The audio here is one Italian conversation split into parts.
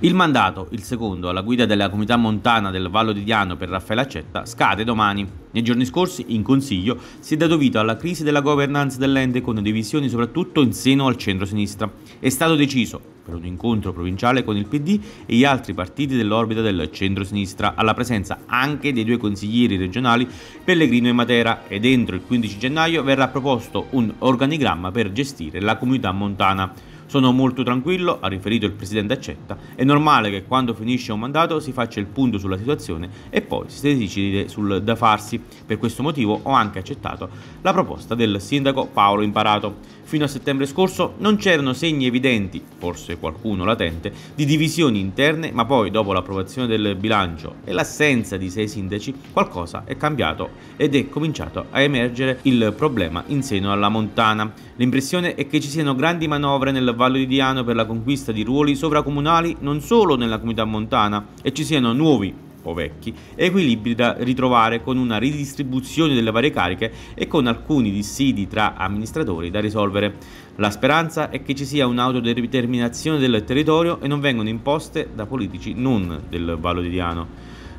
Il mandato, il secondo, alla guida della comunità montana del Vallo di Diano per Raffaele Accetta, scade domani. Nei giorni scorsi, in Consiglio, si è dato vita alla crisi della governance dell'ente con divisioni soprattutto in seno al centro-sinistra. È stato deciso, per un incontro provinciale con il PD e gli altri partiti dell'orbita del centro-sinistra, alla presenza anche dei due consiglieri regionali Pellegrino e Matera, e entro il 15 gennaio verrà proposto un organigramma per gestire la comunità montana sono molto tranquillo, ha riferito il presidente Accetta, è normale che quando finisce un mandato si faccia il punto sulla situazione e poi si decide sul da farsi. Per questo motivo ho anche accettato la proposta del sindaco Paolo Imparato. Fino a settembre scorso non c'erano segni evidenti, forse qualcuno latente, di divisioni interne, ma poi dopo l'approvazione del bilancio e l'assenza di sei sindaci qualcosa è cambiato ed è cominciato a emergere il problema in seno alla montana. L'impressione è che ci siano grandi manovre nel di Diano per la conquista di ruoli sovracomunali non solo nella comunità montana e ci siano nuovi o vecchi equilibri da ritrovare con una ridistribuzione delle varie cariche e con alcuni dissidi tra amministratori da risolvere. La speranza è che ci sia un'autodeterminazione del territorio e non vengano imposte da politici non del di Diano.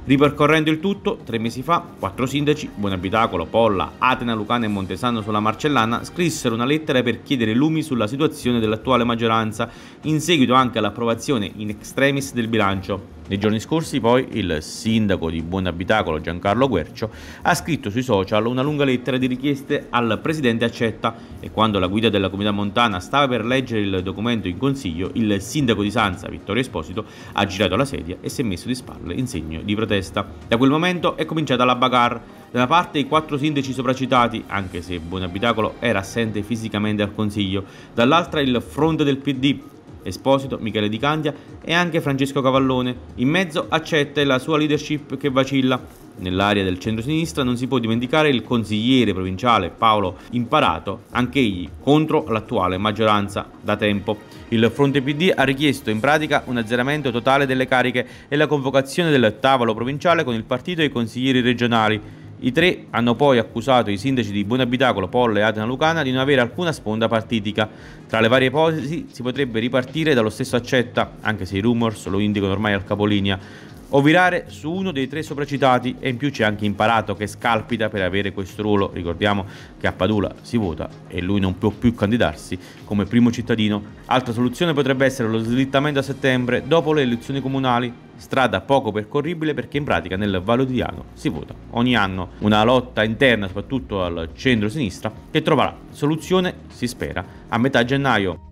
Ripercorrendo il tutto, tre mesi fa, quattro sindaci, Buonabitacolo, Polla, Atena, Lucana e Montesano sulla Marcellana, scrissero una lettera per chiedere lumi sulla situazione dell'attuale maggioranza, in seguito anche all'approvazione in extremis del bilancio. Nei giorni scorsi poi il sindaco di Buonabitacolo Giancarlo Guercio ha scritto sui social una lunga lettera di richieste al presidente Accetta e quando la guida della comunità montana stava per leggere il documento in consiglio, il sindaco di Sanza, Vittorio Esposito, ha girato la sedia e si è messo di spalle in segno di protesta. Da quel momento è cominciata la bagarre. Da una parte i quattro sindaci sopracitati, anche se Buonabitacolo era assente fisicamente al Consiglio, dall'altra il fronte del PD, Esposito, Michele Di Candia e anche Francesco Cavallone. In mezzo accetta la sua leadership che vacilla. Nell'area del centro-sinistra non si può dimenticare il consigliere provinciale Paolo Imparato, anch'egli contro l'attuale maggioranza da tempo. Il fronte PD ha richiesto in pratica un azzeramento totale delle cariche e la convocazione del tavolo provinciale con il partito e i consiglieri regionali. I tre hanno poi accusato i sindaci di Buonabitacolo, Pollo e Atena Lucana di non avere alcuna sponda partitica. Tra le varie ipotesi si potrebbe ripartire dallo stesso accetta, anche se i rumors lo indicano ormai al capolinea o virare su uno dei tre sopracitati e in più c'è anche imparato che scalpita per avere questo ruolo. Ricordiamo che a Padula si vota e lui non può più candidarsi come primo cittadino. Altra soluzione potrebbe essere lo slittamento a settembre dopo le elezioni comunali, strada poco percorribile perché in pratica nel Valodiano si vota ogni anno una lotta interna soprattutto al centro-sinistra che troverà soluzione, si spera, a metà gennaio.